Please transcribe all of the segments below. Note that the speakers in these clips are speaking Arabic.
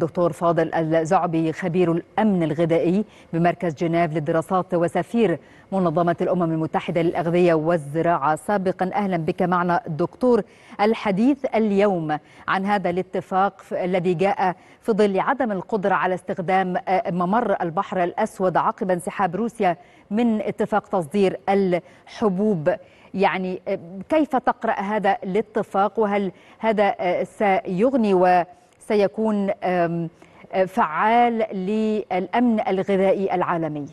دكتور فاضل الزعبي خبير الأمن الغذائي بمركز جنيف للدراسات وسفير منظمة الأمم المتحدة للأغذية والزراعة سابقا أهلا بك معنا دكتور الحديث اليوم عن هذا الاتفاق الذي جاء في ظل عدم القدرة على استخدام آه، ممر البحر الأسود عقب انسحاب روسيا من اتفاق تصدير الحبوب يعني آه، كيف تقرأ هذا الاتفاق وهل هذا آه، سيغني و سيكون فعال للأمن الغذائي العالمي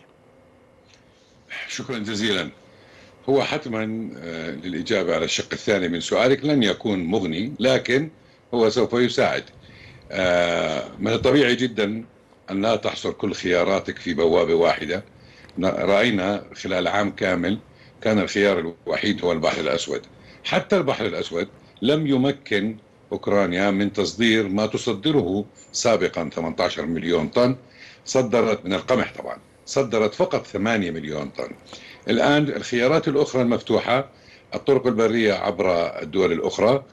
شكرا جزيلا هو حتما للإجابة على الشق الثاني من سؤالك لن يكون مغني لكن هو سوف يساعد من الطبيعي جدا أن لا تحصر كل خياراتك في بوابة واحدة رأينا خلال عام كامل كان الخيار الوحيد هو البحر الأسود حتى البحر الأسود لم يمكن أوكرانيا من تصدير ما تصدره سابقا 18 مليون طن صدرت من القمح طبعا صدرت فقط 8 مليون طن الآن الخيارات الأخرى المفتوحة الطرق البرية عبر الدول الأخرى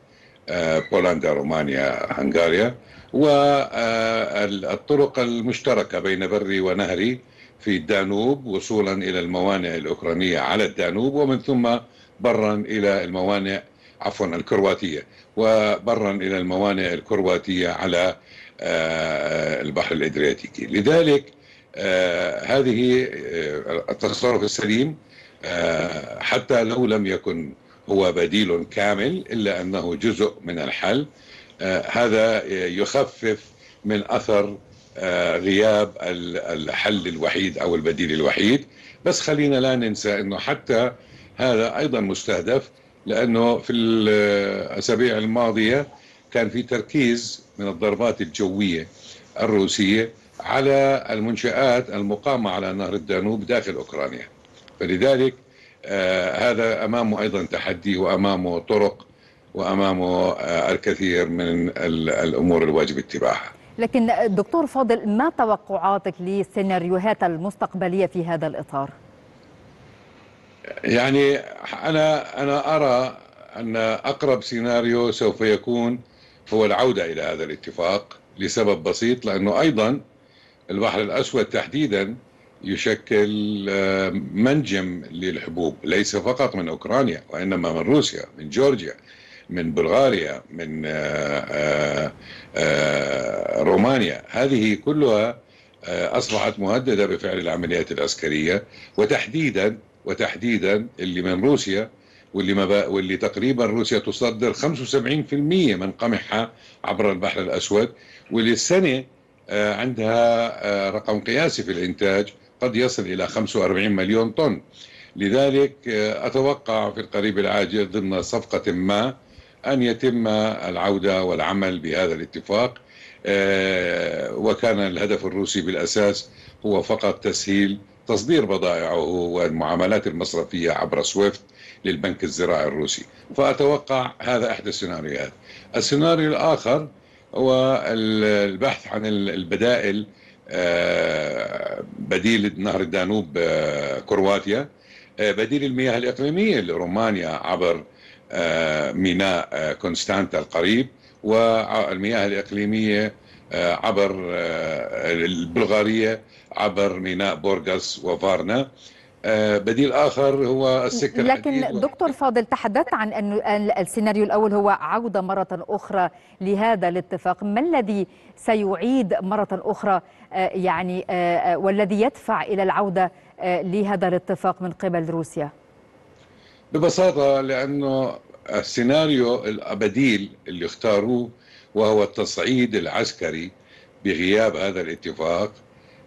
آه، بولندا رومانيا هنغاريا والطرق آه، المشتركة بين بري ونهري في الدانوب وصولا إلى الموانئ الأوكرانية على الدانوب ومن ثم برا إلى الموانئ عفوا الكرواتية وبرا إلى الموانئ الكرواتية على آه، البحر الإدرياتيكي لذلك آه، هذه آه، التصرف السليم حتى لو لم يكن هو بديل كامل إلا أنه جزء من الحل هذا يخفف من أثر غياب الحل الوحيد أو البديل الوحيد بس خلينا لا ننسى أنه حتى هذا أيضا مستهدف لأنه في الأسابيع الماضية كان في تركيز من الضربات الجوية الروسية على المنشآت المقامة على نهر الدانوب داخل أوكرانيا فلذلك آه هذا أمامه أيضا تحدي وأمامه طرق وأمامه آه الكثير من الأمور الواجب اتباعها لكن دكتور فاضل ما توقعاتك للسيناريوهات المستقبلية في هذا الإطار؟ يعني أنا أنا أرى أن أقرب سيناريو سوف يكون هو العودة إلى هذا الاتفاق لسبب بسيط لأنه أيضا البحر الأسود تحديدا يشكل آه، منجم للحبوب ليس فقط من أوكرانيا وإنما من روسيا من جورجيا من بلغاريا من آه، آه، رومانيا هذه كلها أصبحت مهددة بفعل العمليات العسكرية وتحديدا وتحديدا اللي من روسيا واللي ما واللي تقريبا روسيا تصدر 75% من قمحها عبر البحر الاسود واللي السنه آه، عندها آه، رقم قياسي في الانتاج قد يصل الى 45 مليون طن لذلك آه، اتوقع في القريب العاجل ضمن صفقه ما ان يتم العوده والعمل بهذا الاتفاق وكان الهدف الروسي بالاساس هو فقط تسهيل تصدير بضائعه والمعاملات المصرفية عبر سويفت للبنك الزراعي الروسي فأتوقع هذا إحدى السيناريوهات السيناريو الآخر هو البحث عن البدائل آه، بديل نهر الدانوب آه، كرواتيا آه، بديل المياه الإقليمية لرومانيا عبر ميناء كونستانتا القريب والمياه الإقليمية آه، عبر آه، البلغارية عبر ميناء بورغاس وفارنا آه، بديل اخر هو السكه لكن دكتور فاضل تحدثت عن ان السيناريو الاول هو عوده مره اخرى لهذا الاتفاق ما الذي سيعيد مره اخرى يعني والذي يدفع الى العوده لهذا الاتفاق من قبل روسيا ببساطه لانه السيناريو البديل اللي اختاروه وهو التصعيد العسكري بغياب هذا الاتفاق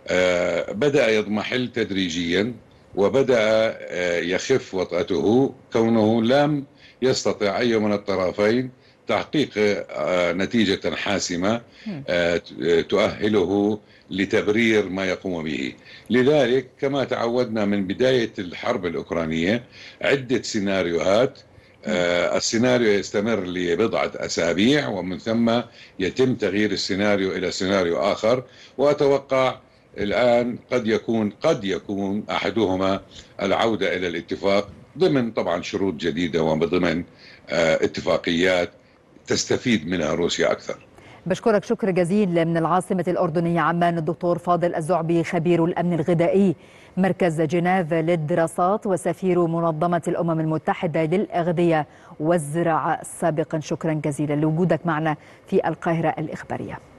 آه، بدأ يضمحل تدريجيا وبدأ آه، يخف وطأته كونه لم يستطع أي من الطرفين تحقيق آه، نتيجة حاسمة تؤهله لتبرير ما يقوم به لذلك كما تعودنا من بداية الحرب الأوكرانية عدة سيناريوهات آه، السيناريو يستمر لبضعة أسابيع ومن ثم يتم تغيير السيناريو إلى سيناريو آخر وأتوقع الآن قد يكون قد يكون أحدهما العودة إلى الاتفاق ضمن طبعا شروط جديدة وضمن آه، اتفاقيات تستفيد منها روسيا أكثر بشكرك شكر جزيل من العاصمة الأردنية عمان الدكتور فاضل الزعبي خبير الأمن الغذائي مركز جنيف للدراسات وسفير منظمة الأمم المتحدة للأغذية والزراعة سابقا شكرا جزيلا لوجودك معنا في القاهرة الإخبارية